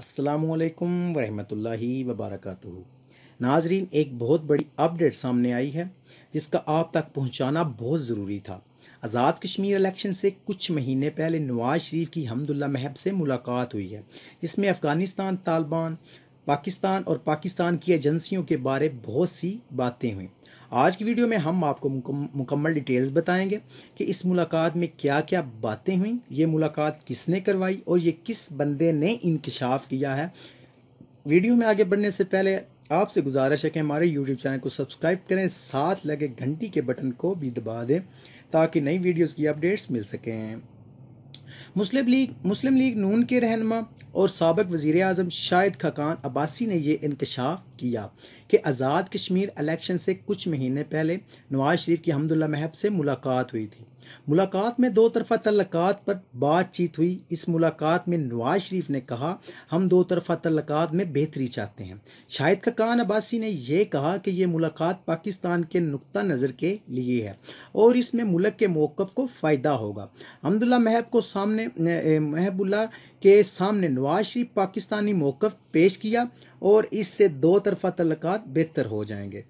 असलकम वरहमल वबरक नाजरीन एक बहुत बड़ी अपडेट सामने आई है जिसका आप तक पहुंचाना बहुत ज़रूरी था आज़ाद कश्मीर इलेक्शन से कुछ महीने पहले नवाज शरीफ की हमदुल्ला महब से मुलाकात हुई है जिसमें अफ़गानिस्तान तालिबान पाकिस्तान और पाकिस्तान की एजेंसियों के बारे बहुत सी बातें हुई आज की वीडियो में हम आपको मुकम्मल डिटेल्स बताएंगे कि इस मुलाकात में क्या क्या बातें हुई ये मुलाकात किसने करवाई और ये किस बंदे ने इंकशाफ किया है वीडियो में आगे बढ़ने से पहले आपसे गुजारिश है कि हमारे यूट्यूब चैनल को सब्सक्राइब करें साथ लगे घंटी के बटन को भी दबा दें ताकि नई वीडियोस की अपडेट्स मिल सकें मुस्लिम लीग मुस्लिम लीग नून के रहनमा और सबक वज़ी अजम शाहिद खकान अब्बासी ने यह इंकशाफ किया कि आज़ाद कश्मीर इलेक्शन से कुछ महीने पहले नवाज शरीफ की हमदुल्ला महब से मुलाकात हुई थी मुलाकात में दो तरफा तल्लक़ात पर बातचीत हुई इस मुलाकात में नवाज शरीफ ने कहा हम दो तरफा तल्लक़ात में बेहतरी चाहते हैं शाहिद खकान अब्बासी ने यह कहा कि यह मुलाकात पाकिस्तान के नुकता नज़र के लिए है और इसमें मुल्क के मौक़ को फ़ायदा होगा हमदुल्ला महब को सामने महबुल्ला के सामने नवाज शरीफ पाकिस्तानी मौकफ पेश किया और इससे दो तरफा तलक़ात बेहतर हो जाएंगे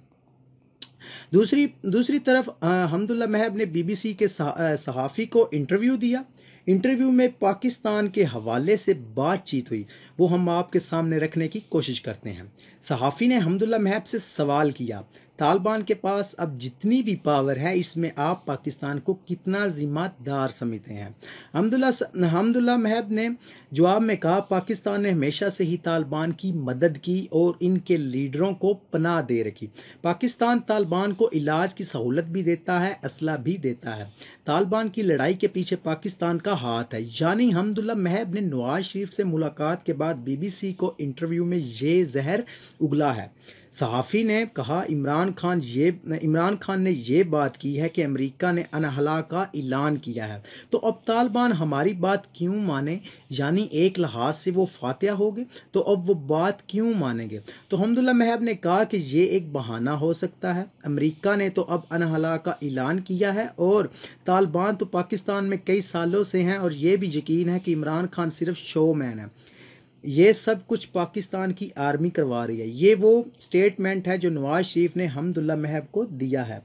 दूसरी दूसरी तरफ हमदुल्ला महब ने बीबीसी के सहाफ़ी को इंटरव्यू दिया इंटरव्यू में पाकिस्तान के हवाले से बातचीत हुई वो हम आपके सामने रखने की कोशिश करते हैं सहाफ़ी ने हमदुल्ला महब से सवाल किया तालिबान के पास अब जितनी भी पावर है इसमें आप पाकिस्तान को कितना ज़िम्मेदार समझते हैं हमदुल्ला हमदुल्ला महब ने जवाब में कहा पाकिस्तान ने हमेशा से ही तालिबान की मदद की और इनके लीडरों को पनाह दे रखी पाकिस्तान तालिबान को इलाज की सहूलत भी देता है असला भी देता है तालिबान की लड़ाई के पीछे पाकिस्तान का हाथ है यानी हमदुल्ला महब ने नवाज शरीफ से मुलाकात के बाद सी को इंटरव्यू में ये जहर उगला है सहाफ़ी ने कहा इमरान खान ये इमरान खान ने ये बात की है कि अमेरिका ने अनहला का ऐलान किया है तो अब तालिबान हमारी बात क्यों माने यानी एक लिहाज से वो फातह हो गए तो अब वो बात क्यों मानेंगे तो हमदुल्ला महब ने कहा कि ये एक बहाना हो सकता है अमेरिका ने तो अब अनहला का ऐलान किया है और तालिबान तो पाकिस्तान में कई सालों से हैं और ये भी यकीन है कि इमरान खान सिर्फ शो मैन है ये सब कुछ पाकिस्तान की आर्मी करवा रही है ये वो स्टेटमेंट है जो नवाज शरीफ ने हमदुल्ला महब को दिया है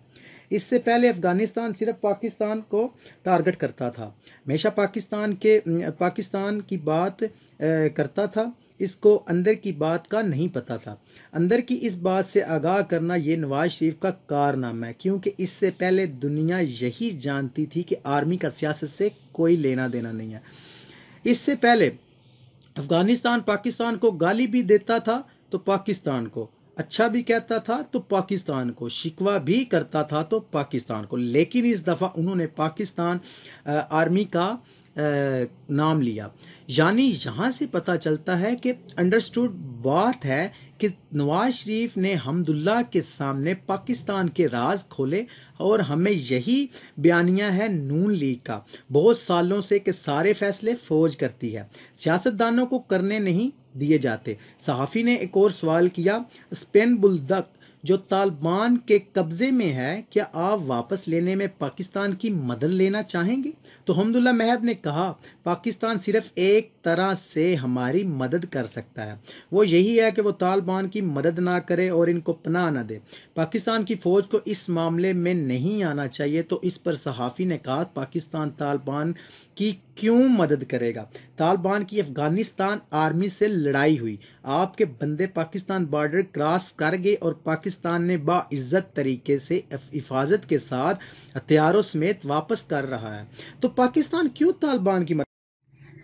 इससे पहले अफ़गानिस्तान सिर्फ पाकिस्तान को टारगेट करता था हमेशा पाकिस्तान के पाकिस्तान की बात करता था इसको अंदर की बात का नहीं पता था अंदर की इस बात से आगाह करना ये नवाज शरीफ का कारनामा है क्योंकि इससे पहले दुनिया यही जानती थी कि आर्मी का सियासत से कोई लेना देना नहीं है इससे पहले अफगानिस्तान पाकिस्तान को गाली भी देता था तो पाकिस्तान को अच्छा भी कहता था तो पाकिस्तान को शिकवा भी करता था तो पाकिस्तान को लेकिन इस दफ़ा उन्होंने पाकिस्तान आर्मी का नाम लिया यानी यहाँ से पता चलता है कि अंडरस्टूड बात है कि नवाज शरीफ ने हमदुल्ला के सामने पाकिस्तान के राज खोले और हमें यही बयानिया है नून लीग का बहुत सालों से कि सारे फैसले फौज करती है सियासतदानों को करने नहीं दिए जाते सहाफ़ी ने एक और सवाल किया स्पेन बुलदक जो तालिबान के कब्जे में है क्या आप वापस लेने में पाकिस्तान की मदद लेना चाहेंगे तो हमदुल्ला महद ने कहा पाकिस्तान सिर्फ एक तरह से हमारी मदद कर सकता है वो यही है कि वो तालिबान की मदद ना करे और इनको पनाह ना दे पाकिस्तान की फ़ौज को इस मामले में नहीं आना चाहिए तो इस पर सहाफ़ी ने कहा पाकिस्तान तालिबान की क्यों मदद करेगा तालिबान की अफ़गानिस्तान आर्मी से लड़ाई हुई आपके बंदे पाकिस्तान बॉर्डर क्रॉस कर गए और पाकिस्तान ने बाज़्ज़त तरीके से हिफाजत के साथ हथियारों समेत वापस कर रहा है तो पाकिस्तान क्यों तालिबान की मदद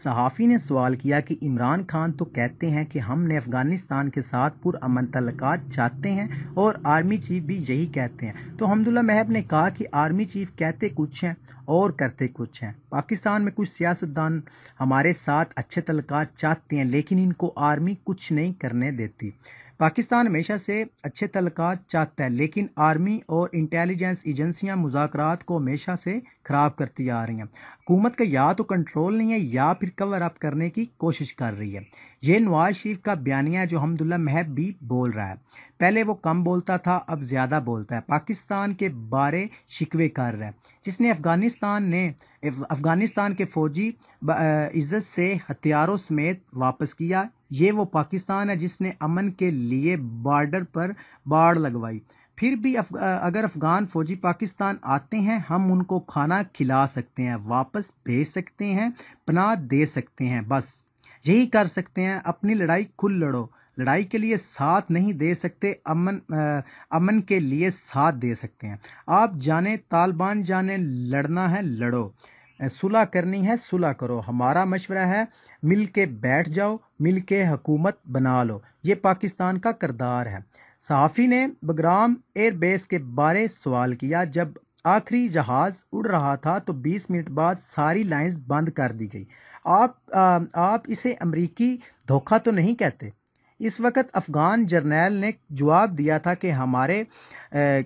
सहाफ़ी ने सवाल किया कि इमरान खान तो कहते हैं कि हमने अफ़गानिस्तान के साथ पुरान तलक चाहते हैं और आर्मी चीफ भी यही कहते हैं तो हमदुल्ला महब ने कहा कि आर्मी चीफ कहते कुछ हैं और करते कुछ हैं पाकिस्तान में कुछ सियासतदान हमारे साथ अच्छे तलक चाहते हैं लेकिन इनको आर्मी कुछ नहीं करने देती पाकिस्तान हमेशा से अच्छे तलक चाहता है लेकिन आर्मी और इंटेलिजेंस एजेंसियां मुजाकर को हमेशा से ख़राब करती आ रही हैं हुकूमत का या तो कंट्रोल नहीं है या फिर कवर अप करने की कोशिश कर रही है ये नवाज शरीफ का बयानिया है जो हमदुल्ला महब भी बोल रहा है पहले वो कम बोलता था अब ज़्यादा बोलता है पाकिस्तान के बारे शिकवे कर रहा है जिसने अफ़गानिस्तान ने अफ़गानिस्तान के फ़ौजी इज़्ज़त से हथियारों समेत वापस किया ये वो पाकिस्तान है जिसने अमन के लिए बॉर्डर पर बाढ़ लगवाई फिर भी अफ, अगर अफ़गान फ़ौजी पाकिस्तान आते हैं हम उनको खाना खिला सकते हैं वापस भेज सकते हैं पनाह दे सकते हैं बस यही कर सकते हैं अपनी लड़ाई खुद लड़ो लड़ाई के लिए साथ नहीं दे सकते अमन आ, अमन के लिए साथ दे सकते हैं आप जाने तालिबान जाने लड़ना है लड़ो सुलह करनी है सुलह करो हमारा मशवरा है मिल के बैठ जाओ मिल के हकूमत बना लो ये पाकिस्तान का करदार है सहाफ़ी ने बगराम एयरबेस के बारे सवाल किया जब आखिरी जहाज़ उड़ रहा था तो 20 मिनट बाद सारी लाइंस बंद कर दी गई आप आ, आप इसे अमरीकी धोखा तो नहीं कहते इस वक्त अफ़गान जर्नैल ने जवाब दिया था कि हमारे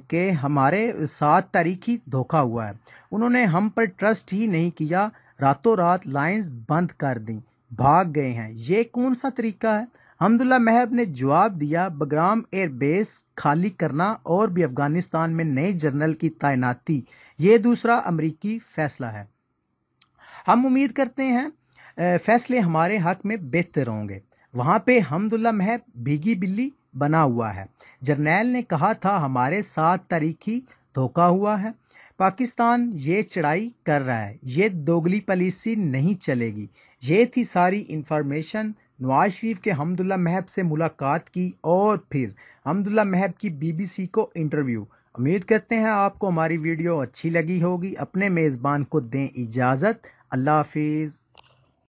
के हमारे साथ तारीखी धोखा हुआ है उन्होंने हम पर ट्रस्ट ही नहीं किया रातों रात लाइंस बंद कर दी भाग गए हैं ये कौन सा तरीका है हमदुल्ला महब ने जवाब दिया बगराम एयरबेस खाली करना और भी अफगानिस्तान में नए जर्नल की तैनाती ये दूसरा अमरीकी फैसला है हम उम्मीद करते हैं फैसले हमारे हक में बेहतर होंगे वहाँ पे हमदुल्ला महब भीगी बिल्ली बना हुआ है जर्नैल ने कहा था हमारे साथ तारीखी धोखा हुआ है पाकिस्तान ये चढ़ाई कर रहा है ये दोगली पॉलिसी नहीं चलेगी ये थी सारी इंफॉर्मेशन नवाज शरीफ के हमदुल्ला महब से मुलाकात की और फिर हमदुल्ला महब की बीबीसी को इंटरव्यू उम्मीद करते हैं आपको हमारी वीडियो अच्छी लगी होगी अपने मेज़बान को दें इजाज़त अल्लाह हाफिज़